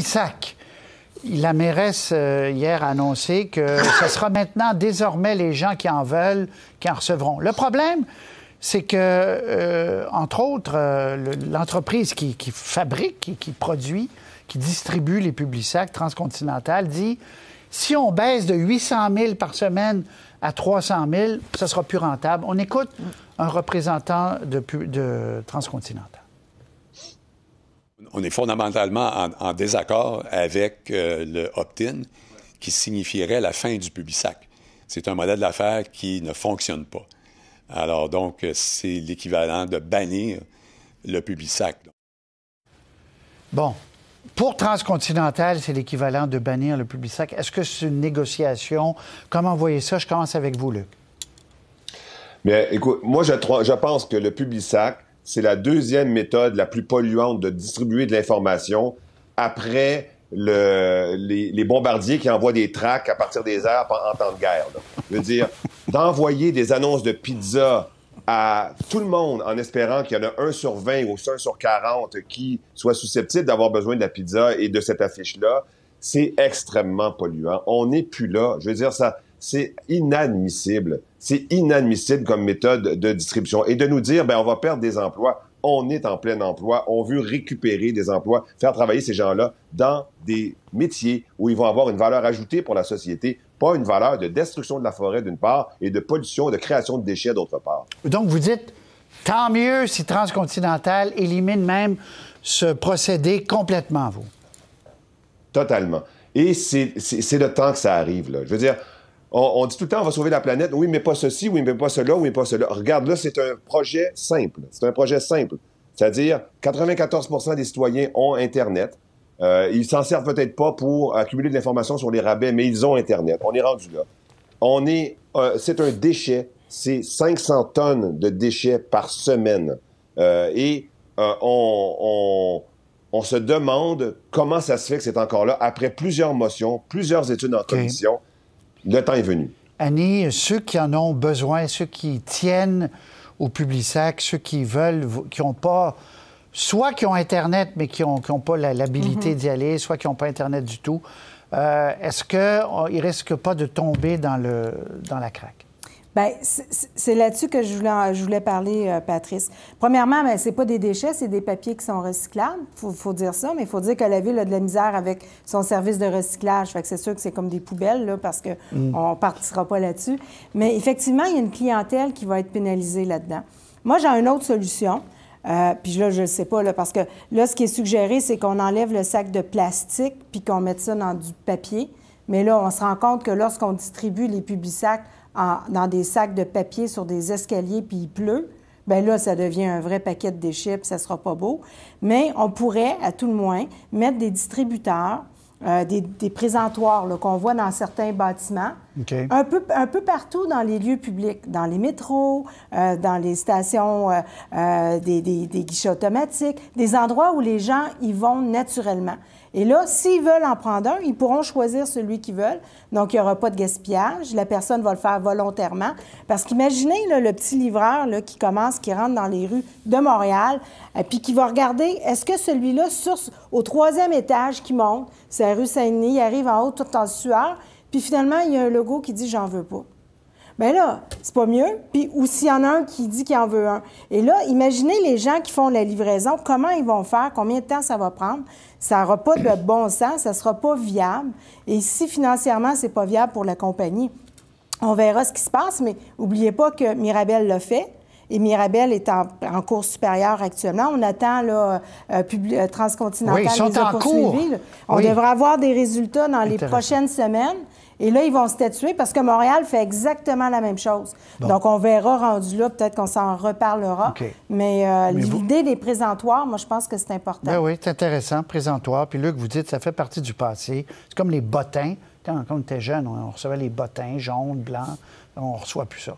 sac, La mairesse, euh, hier, a annoncé que ce sera maintenant désormais les gens qui en veulent qui en recevront. Le problème, c'est que, euh, entre autres, euh, l'entreprise qui, fabrique, qui, qui, produit, qui distribue les sacs Transcontinental dit si on baisse de 800 000 par semaine à 300 000, ce sera plus rentable. On écoute un représentant de, de Transcontinental on est fondamentalement en, désaccord avec euh, le opt-in qui signifierait la fin du pubisac. C'est un modèle d'affaires qui ne fonctionne pas. Alors donc, c'est l'équivalent de bannir le pubisac. Bon. Pour Transcontinental, c'est l'équivalent de bannir le pubisac. Est-ce que c'est une négociation? Comment vous voyez ça? Je commence avec vous, Luc. Bien, écoute, moi, je, pense que le public c'est la deuxième méthode la plus polluante de distribuer de l'information après les, bombardiers qui envoient des tracts à partir des airs en temps de guerre. Je veux dire, d'envoyer des annonces de pizza à tout le monde en espérant qu'il y en a un sur 20 ou un sur 40 qui soit susceptible d'avoir besoin de la pizza et de cette affiche-là, c'est extrêmement polluant. On n'est plus là. Je veux dire, ça, c'est inadmissible. C'est inadmissible comme méthode de distribution. Et de nous dire, ben, on va perdre des emplois. On est en plein emploi. On veut récupérer des emplois, faire travailler ces gens-là dans des métiers où ils vont avoir une valeur ajoutée pour la société, pas une valeur de destruction de la forêt d'une part et de pollution, de création de déchets d'autre part. Donc, vous dites, tant mieux si Transcontinental élimine même ce procédé complètement, vous. Totalement. Et c'est le temps que ça arrive. Là. Je veux dire, on, dit tout le temps, on va sauver la planète. Oui, mais pas ceci, oui, mais pas cela, oui, mais pas cela. Regarde, là, c'est un projet simple. C'est un projet simple. C'est-à-dire, 94 des citoyens ont Internet. Ils euh, ils s'en servent peut-être pas pour accumuler de l'information sur les rabais, mais ils ont Internet. On est rendu là. On est, euh, c'est un déchet. C'est 500 tonnes de déchets par semaine. Euh, et on, se demande comment ça se fait que c'est encore là après plusieurs motions, plusieurs études en commission. Le temps est venu. Annie, ceux qui en ont besoin, ceux qui tiennent au public sac, ceux qui veulent, qui n'ont pas, soit qui ont Internet, mais qui n'ont ont pas l'habilité mhm. d'y aller, soit qui n'ont pas Internet du tout, euh, est-ce qu'ils ne risquent pas de tomber dans, le, dans la craque? Bien, c'est là-dessus que je voulais, je voulais parler, euh, Patrice. Premièrement, bien, c'est pas des déchets, c'est des papiers qui sont recyclables. Il faut, dire ça, mais il faut dire que la Ville a de la misère avec son service de recyclage. Fait que c'est sûr que c'est comme des poubelles, là, parce qu'on mm. on partira pas là-dessus. Mais effectivement, il y a une clientèle qui va être pénalisée là-dedans. Moi, j'ai une autre solution. Euh, puis là, je ne sais pas, là, parce que là, ce qui est suggéré, c'est qu'on enlève le sac de plastique puis qu'on mette ça dans du papier. Mais là, on se rend compte que lorsqu'on distribue les publics dans des sacs de papier sur des escaliers puis il pleut, ben là, ça devient un vrai paquet de déchets, puis ça sera pas beau. Mais on pourrait, à tout le moins, mettre des distributeurs, euh, des, des, présentoirs qu'on voit dans certains bâtiments, un, peu, un peu partout dans les lieux publics, dans les métros, euh, dans les stations euh, euh, des, guichets automatiques, des endroits où les gens y vont naturellement. Et là, s'ils veulent en prendre un, ils pourront choisir celui qu'ils veulent. Donc, il n'y aura pas de gaspillage. La personne va le faire volontairement. Parce qu'imaginez le petit livreur qui commence, qui rentre dans les rues de Montréal, puis qui va regarder, est-ce que celui-là, au troisième étage qui monte, c'est la rue Saint-Denis, arrive en haut tout en sueur, puis finalement, il y a un logo qui dit j'en veux pas. Bien là, c'est pas mieux. Puis, ou s'il y en a un qui dit qu'il en veut un. Et là, imaginez les gens qui font la livraison, comment ils vont faire, combien de temps ça va prendre. Ça n'aura pas de bon sens, ça ne sera pas viable. Et si financièrement, ce n'est pas viable pour la compagnie, on verra ce qui se passe, mais n'oubliez pas que Mirabel l'a fait. Et Mirabel est en, cours supérieur actuellement. On attend là, euh, euh, Transcontinental oui, ils en cours. On devrait avoir des résultats dans les prochaines semaines. Et là, ils vont se statuer parce que Montréal fait exactement la même chose. Donc, on verra rendu là, peut-être qu'on s'en reparlera. Mais, euh, l'idée des présentoirs, moi, je pense que c'est important. Oui, ben oui, c'est intéressant, présentoir. Puis Luc, vous dites, ça fait partie du passé. C'est comme les bottins. Quand on était jeune, on recevait les bottins jaunes, blancs. On ne reçoit plus ça.